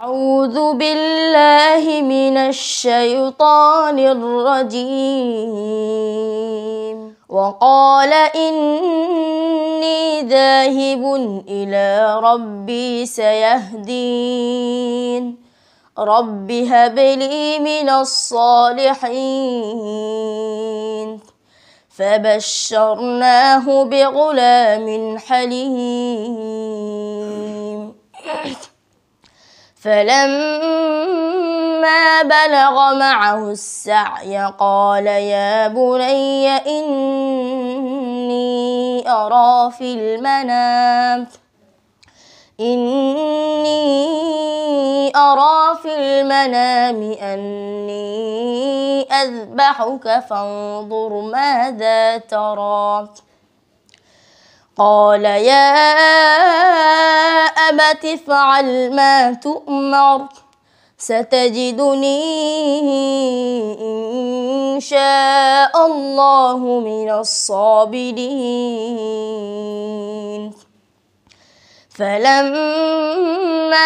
أعوذ بالله من الشيطان الرجيم وقال إني ذاهب إلى ربي سيهدين رب هب لي من الصالحين فبشرناه بغلام حليم فلما بلغ معه السعي قال يا بني إني أرى في المنام إني أرى في المنام أني أذبحك فانظر ماذا ترى قال يا أبت تفعل ما تؤمر ستجدني إن شاء الله من الصابرين فلما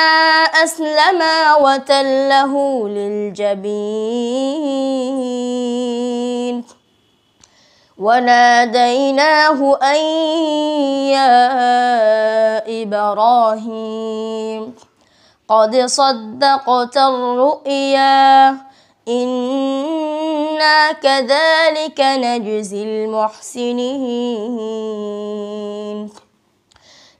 أسلما وتله للجبين وناديناه أن يا إبراهيم قد صدقت الرؤيا إنا كذلك نجزي المحسنين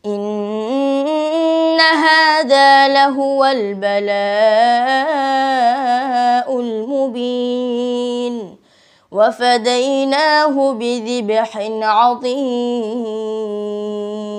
إن هذا لهو البلاء المبين وفديناه بذبح عظيم